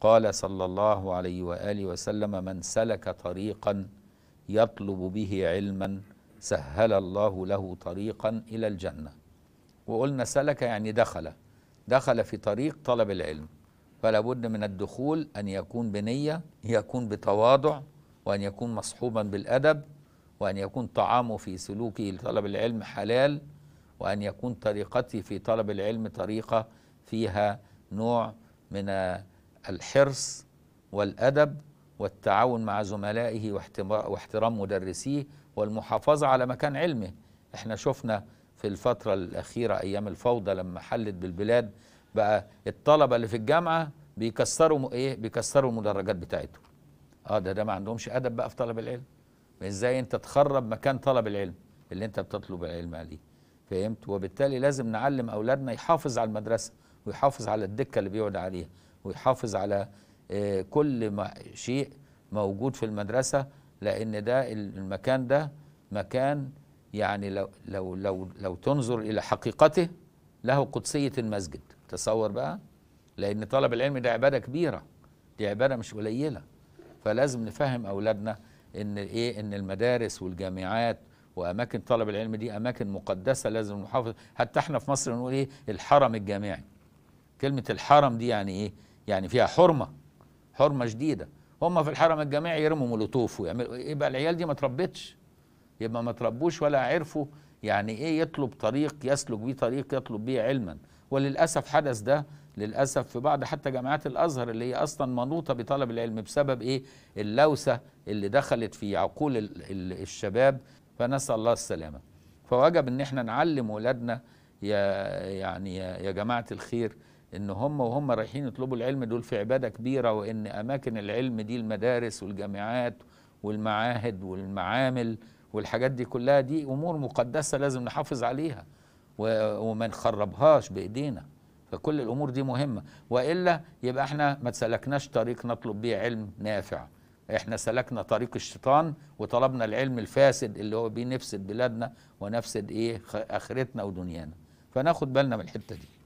قال صلى الله عليه واله وسلم من سلك طريقا يطلب به علما سهل الله له طريقا الى الجنه وقلنا سلك يعني دخل دخل في طريق طلب العلم فلا بد من الدخول ان يكون بنيه يكون بتواضع وان يكون مصحوبا بالادب وان يكون طعامه في سلوكه لطلب العلم حلال وان يكون طريقتي في طلب العلم طريقه فيها نوع من الحرص والأدب والتعاون مع زملائه واحترام مدرسيه والمحافظة على مكان علمه احنا شفنا في الفترة الأخيرة أيام الفوضى لما حلت بالبلاد بقى الطلبة اللي في الجامعة بيكسروا إيه بيكسروا المدرجات بتاعتهم اه ده ده ما عندهمش أدب بقى في طلب العلم ازاي انت تخرب مكان طلب العلم اللي انت بتطلب العلم عليه فهمت وبالتالي لازم نعلم أولادنا يحافظ على المدرسة ويحافظ على الدكة اللي بيقعد عليها ويحافظ على آه، كل شيء موجود في المدرسة لأن ده المكان ده مكان يعني لو لو لو لو تنظر إلى حقيقته له قدسية المسجد تصور بقى لأن طلب العلم ده عبادة كبيرة دي عبادة مش قليلة فلازم نفهم أولادنا إن إيه إن المدارس والجامعات وأماكن طلب العلم دي أماكن مقدسة لازم نحافظ حتى إحنا في مصر نقول إيه الحرم الجامعي كلمة الحرم دي يعني إيه يعني فيها حرمه حرمه شديده هم في الحرم الجامعي يرموا مولوتوف ويعملوا يبقى العيال دي ما تربتش يبقى ما تربوش ولا عرفوا يعني ايه يطلب طريق يسلك بيه طريق يطلب بيه علما وللاسف حدث ده للاسف في بعض حتى جامعات الازهر اللي هي اصلا منوطه بطلب العلم بسبب ايه اللوثه اللي دخلت في عقول الشباب فنسال الله السلامه فوجب ان احنا نعلم ولادنا يا يعني يا جماعه الخير ان هم وهم رايحين يطلبوا العلم دول في عباده كبيره وان اماكن العلم دي المدارس والجامعات والمعاهد والمعامل والحاجات دي كلها دي امور مقدسه لازم نحافظ عليها وما نخربهاش بايدينا فكل الامور دي مهمه والا يبقى احنا ما سلكناش طريق نطلب بيه علم نافع احنا سلكنا طريق الشيطان وطلبنا العلم الفاسد اللي هو نفسد بلادنا ونفسد ايه اخرتنا ودنيانا فناخد بالنا من الحته دي